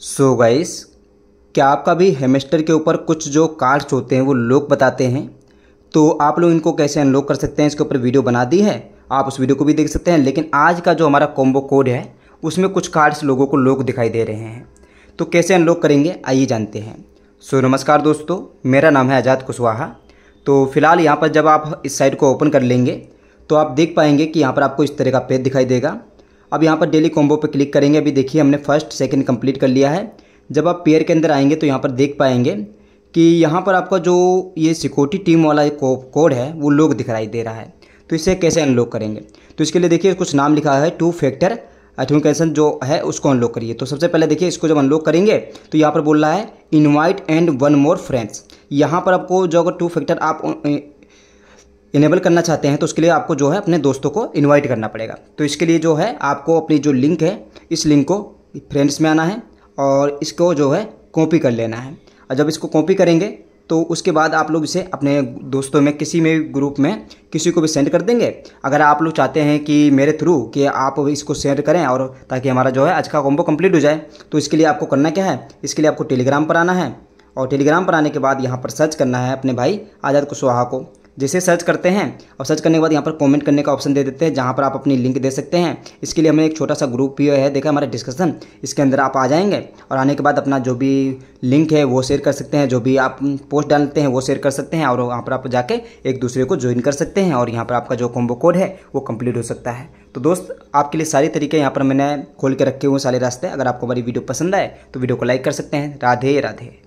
सो so guys क्या आपका भी हेमेस्टर के ऊपर कुछ जो कार्ड्स होते हैं वो लोग बताते हैं तो आप लोग इनको कैसे अनलॉक कर सकते हैं इसके ऊपर वीडियो बना दी है आप उस वीडियो को भी देख सकते हैं लेकिन आज का जो हमारा कॉम्बो कोड है उसमें कुछ कार्ड्स लोगों को लोग दिखाई दे रहे हैं तो कैसे अनलॉक करेंगे आइए जानते हैं सो so, नमस्कार दोस्तों मेरा नाम है आज़ाद कुशवाहा तो फिलहाल यहाँ पर जब आप इस साइट को ओपन कर लेंगे तो आप देख पाएंगे कि यहाँ पर आपको इस तरह का पेज दिखाई देगा अब यहाँ पर डेली कॉम्बो पर क्लिक करेंगे अभी देखिए हमने फर्स्ट सेकेंड कंप्लीट कर लिया है जब आप पेयर के अंदर आएंगे तो यहाँ पर देख पाएंगे कि यहाँ पर आपका जो ये सिक्योरिटी टीम वाला कोड है वो लोग दिखाई दे रहा है तो इसे कैसे अनलॉक करेंगे तो इसके लिए देखिए कुछ नाम लिखा है टू फैक्टर ऑथेंटिकेशन जो है उसको अनलॉक करिए तो सबसे पहले देखिए इसको जब अनलॉक करेंगे तो यहाँ पर बोल रहा है invite and one more friends यहाँ पर आपको जो अगर टू फैक्टर आप इनेबल करना चाहते हैं तो उसके लिए आपको जो है अपने दोस्तों को इन्वाइट करना पड़ेगा तो इसके लिए जो है आपको अपनी जो लिंक है इस लिंक को फ्रेंड्स में आना है और इसको जो है कॉपी कर लेना है और जब इसको कॉपी करेंगे तो उसके बाद आप लोग इसे अपने दोस्तों में किसी में ग्रुप में किसी को भी सेंड कर देंगे अगर आप लोग चाहते हैं कि मेरे थ्रू कि आप इसको सेंड करें और ताकि हमारा जो है आज का कॉम्बो कंप्लीट हो जाए तो इसके लिए आपको करना क्या है इसके लिए आपको टेलीग्राम पर आना है और टेलीग्राम पर आने के बाद यहाँ पर सर्च करना है अपने भाई आज़ाद कुशवाहा को जिसे सर्च करते हैं और सर्च करने के बाद यहाँ पर कमेंट करने का ऑप्शन दे देते हैं जहाँ पर आप अपनी लिंक दे सकते हैं इसके लिए हमें एक छोटा सा ग्रुप भी है देखा हमारा डिस्कशन इसके अंदर आप आ जाएंगे और आने के बाद अपना जो भी लिंक है वो शेयर कर सकते हैं जो भी आप पोस्ट डालते हैं वो शेयर कर सकते हैं और वहाँ पर आप जाके एक दूसरे को ज्वाइन कर सकते हैं और यहाँ पर आपका जो कॉम्बो कोड है वो कम्प्लीट हो सकता है तो दोस्त आपके लिए सारे तरीके यहाँ पर मैंने खोल के रखे हुए सारे रास्ते अगर आपको हमारी वीडियो पसंद आए तो वीडियो को लाइक कर सकते हैं राधे राधे